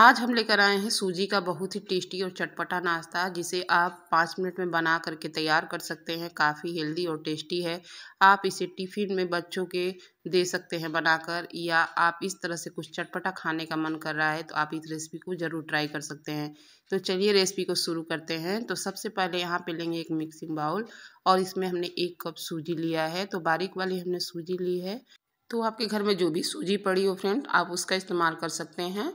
आज हम लेकर आए हैं सूजी का बहुत ही टेस्टी और चटपटा नाश्ता जिसे आप पाँच मिनट में बना करके तैयार कर सकते हैं काफ़ी हेल्दी और टेस्टी है आप इसे टिफ़िन में बच्चों के दे सकते हैं बनाकर या आप इस तरह से कुछ चटपटा खाने का मन कर रहा है तो आप इस रेसिपी को ज़रूर ट्राई कर सकते हैं तो चलिए रेसिपी को शुरू करते हैं तो सबसे पहले यहाँ पर लेंगे एक मिक्सिंग बाउल और इसमें हमने एक कप सूजी लिया है तो बारीक वाली हमने सूजी ली है तो आपके घर में जो भी सूजी पड़ी हो फ्रेंड आप उसका इस्तेमाल कर सकते हैं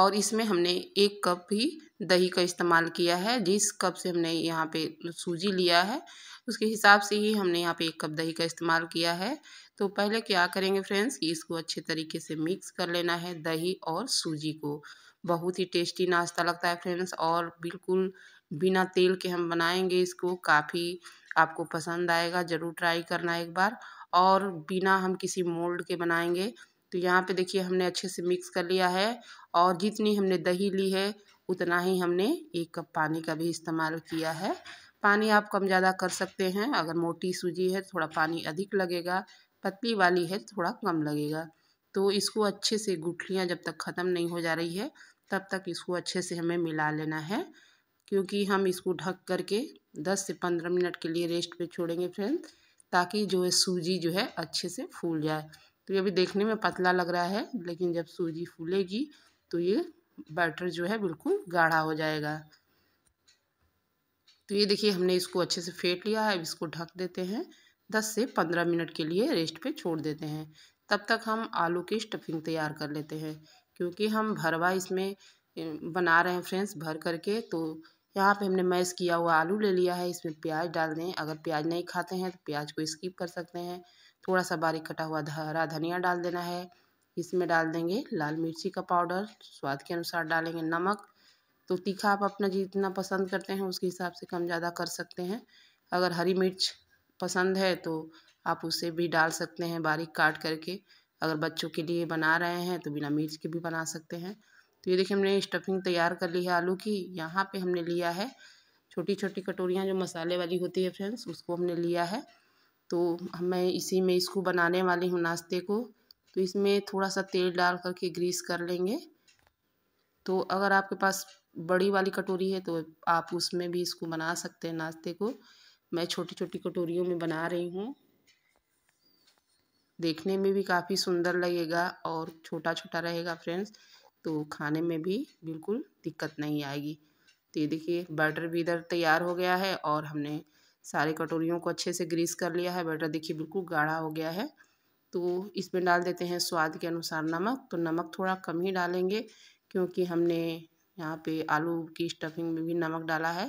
और इसमें हमने एक कप भी दही का इस्तेमाल किया है जिस कप से हमने यहाँ पे सूजी लिया है उसके हिसाब से ही हमने यहाँ पे एक कप दही का इस्तेमाल किया है तो पहले क्या करेंगे फ्रेंड्स कि इसको अच्छे तरीके से मिक्स कर लेना है दही और सूजी को बहुत ही टेस्टी नाश्ता लगता है फ्रेंड्स और बिल्कुल बिना तेल के हम बनाएंगे इसको काफ़ी आपको पसंद आएगा ज़रूर ट्राई करना एक बार और बिना हम किसी मोल्ड के बनाएंगे तो यहाँ पे देखिए हमने अच्छे से मिक्स कर लिया है और जितनी हमने दही ली है उतना ही हमने एक कप पानी का भी इस्तेमाल किया है पानी आप कम ज़्यादा कर सकते हैं अगर मोटी सूजी है थोड़ा पानी अधिक लगेगा पतली वाली है थोड़ा कम लगेगा तो इसको अच्छे से गुठलियाँ जब तक ख़त्म नहीं हो जा रही है तब तक इसको अच्छे से हमें मिला लेना है क्योंकि हम इसको ढक करके 10 से 15 मिनट के लिए रेस्ट पे छोड़ेंगे फ्रेंड ताकि जो है सूजी जो है अच्छे से फूल जाए तो ये अभी देखने में पतला लग रहा है लेकिन जब सूजी फूलेगी तो ये बैटर जो है बिल्कुल गाढ़ा हो जाएगा तो ये देखिए हमने इसको अच्छे से फेंट लिया है अब इसको ढक देते हैं दस से पंद्रह मिनट के लिए रेस्ट पे छोड़ देते हैं तब तक हम आलू की स्टफिंग तैयार कर लेते हैं क्योंकि हम भरवा इसमें बना रहे हैं फ्रेंड्स भर करके तो यहाँ पे हमने मैश किया हुआ आलू ले लिया है इसमें प्याज डाल दें अगर प्याज नहीं खाते हैं तो प्याज को स्किप कर सकते हैं थोड़ा सा बारीक कटा हुआ हरा धनिया डाल देना है इसमें डाल देंगे लाल मिर्ची का पाउडर स्वाद के अनुसार डालेंगे नमक तो तीखा आप अपना जितना पसंद करते हैं उसके हिसाब से कम ज़्यादा कर सकते हैं अगर हरी मिर्च पसंद है तो आप उसे भी डाल सकते हैं बारीक काट करके अगर बच्चों के लिए बना रहे हैं तो बिना मिर्च के भी बना सकते हैं तो ये देखिए हमने स्टफिंग तैयार कर ली है आलू की यहाँ पे हमने लिया है छोटी छोटी कटोरियाँ जो मसाले वाली होती है फ्रेंड्स उसको हमने लिया है तो मैं इसी में इसको बनाने वाली हूँ नाश्ते को तो इसमें थोड़ा सा तेल डाल करके ग्रीस कर लेंगे तो अगर आपके पास बड़ी वाली कटोरी है तो आप उसमें भी इसको बना सकते हैं नाश्ते को मैं छोटी छोटी कटोरियों में बना रही हूँ देखने में भी काफ़ी सुंदर लगेगा और छोटा छोटा रहेगा फ्रेंड्स तो खाने में भी बिल्कुल दिक्कत नहीं आएगी तो ये देखिए बैटर भी इधर तैयार हो गया है और हमने सारे कटोरियों को अच्छे से ग्रीस कर लिया है बैटर देखिए बिल्कुल गाढ़ा हो गया है तो इसमें डाल देते हैं स्वाद के अनुसार नमक तो नमक थोड़ा कम ही डालेंगे क्योंकि हमने यहाँ पे आलू की स्टफिंग में भी नमक डाला है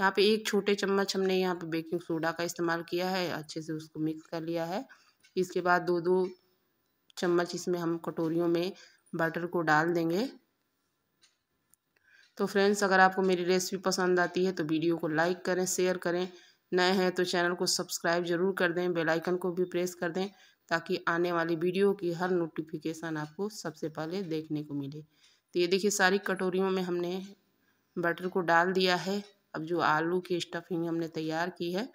यहाँ पे एक छोटे चम्मच हमने यहाँ पे बेकिंग सोडा का इस्तेमाल किया है अच्छे से उसको मिक्स कर लिया है इसके बाद दो दो चम्मच इसमें हम कटोरियों में बटर को डाल देंगे तो फ्रेंड्स अगर आपको मेरी रेसिपी पसंद आती है तो वीडियो को लाइक करें शेयर करें नए हैं तो चैनल को सब्सक्राइब जरूर कर दें बेल आइकन को भी प्रेस कर दें ताकि आने वाली वीडियो की हर नोटिफिकेशन आपको सबसे पहले देखने को मिले तो ये देखिए सारी कटोरियों में हमने बटर को डाल दिया है अब जो आलू की स्टफिंग हमने तैयार की है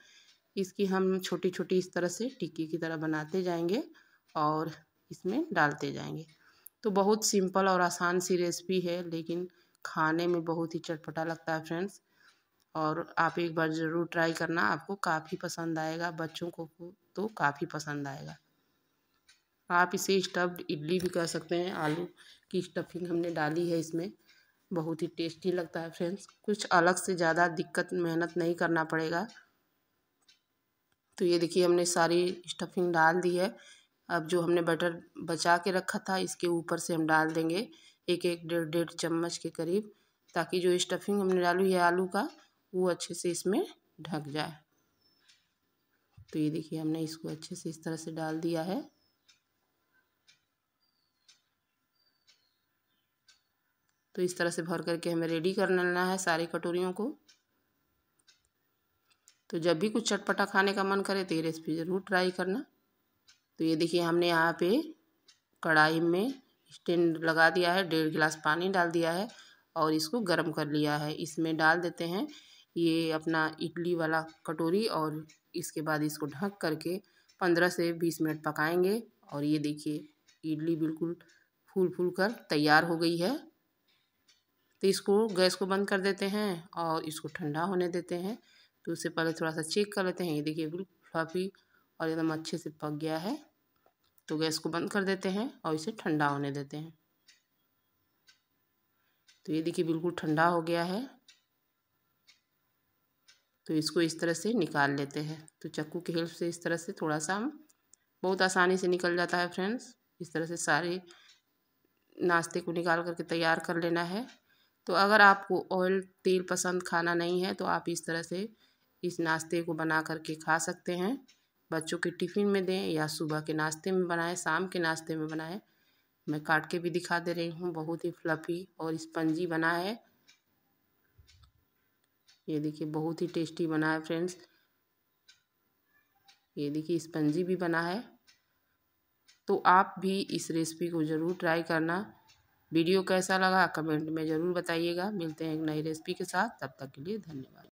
इसकी हम छोटी छोटी इस तरह से टिक्की की तरह बनाते जाएंगे और इसमें डालते जाएंगे तो बहुत सिंपल और आसान सी रेसिपी है लेकिन खाने में बहुत ही चटपटा लगता है फ्रेंड्स और आप एक बार ज़रूर ट्राई करना आपको काफ़ी पसंद आएगा बच्चों को तो काफ़ी पसंद आएगा आप इसे स्टफ्ड इडली भी कर सकते हैं आलू की स्टफिंग हमने डाली है इसमें बहुत ही टेस्टी लगता है फ्रेंड्स कुछ अलग से ज़्यादा दिक्कत मेहनत नहीं करना पड़ेगा तो ये देखिए हमने सारी स्टफिंग डाल दी है अब जो हमने बटर बचा के रखा था इसके ऊपर से हम डाल देंगे एक एक डेढ़ डेढ़ चम्मच के करीब ताकि जो स्टफिंग हमने डाली है आलू का वो अच्छे से इसमें ढक जाए तो ये देखिए हमने इसको अच्छे से इस तरह से डाल दिया है तो इस तरह से भर करके हमें रेडी कर लेना है सारी कटोरियों को तो जब भी कुछ चटपटा खाने का मन करे तो ये रेसिपी ज़रूर ट्राई करना तो ये देखिए हमने यहाँ पे कढ़ाई में स्टैंड लगा दिया है डेढ़ गिलास पानी डाल दिया है और इसको गर्म कर लिया है इसमें डाल देते हैं ये अपना इडली वाला कटोरी और इसके बाद इसको ढक करके पंद्रह से बीस मिनट पकाएंगे और ये देखिए इडली बिल्कुल फूल फूल कर तैयार हो गई है तो इसको गैस को बंद कर देते हैं और इसको ठंडा होने देते हैं तो उससे पहले थोड़ा सा चेक कर लेते हैं ये देखिए बिल्कुल फ्लफी और एकदम अच्छे से पक गया है तो गैस को बंद कर देते हैं और इसे ठंडा होने देते हैं तो ये देखिए बिल्कुल ठंडा हो गया है तो इसको इस तरह से निकाल लेते हैं तो चक्कू की हेल्प से इस तरह से थोड़ा सा हम बहुत आसानी से निकल जाता है फ्रेंड्स इस तरह से सारे नाश्ते को निकाल करके तैयार कर लेना है तो अगर आपको ऑयल तेल पसंद खाना नहीं है तो आप इस तरह से इस नाश्ते को बना करके खा सकते हैं बच्चों के टिफ़िन में दें या सुबह के नाश्ते में बनाएं शाम के नाश्ते में बनाएं मैं काट के भी दिखा दे रही हूँ बहुत ही फ्लफ़ी और स्पंजी बना है ये देखिए बहुत ही टेस्टी बना है फ्रेंड्स ये देखिए स्पंजी भी बना है तो आप भी इस रेसिपी को ज़रूर ट्राई करना वीडियो कैसा लगा कमेंट में ज़रूर बताइएगा मिलते हैं एक नई रेसिपी के साथ तब तक के लिए धन्यवाद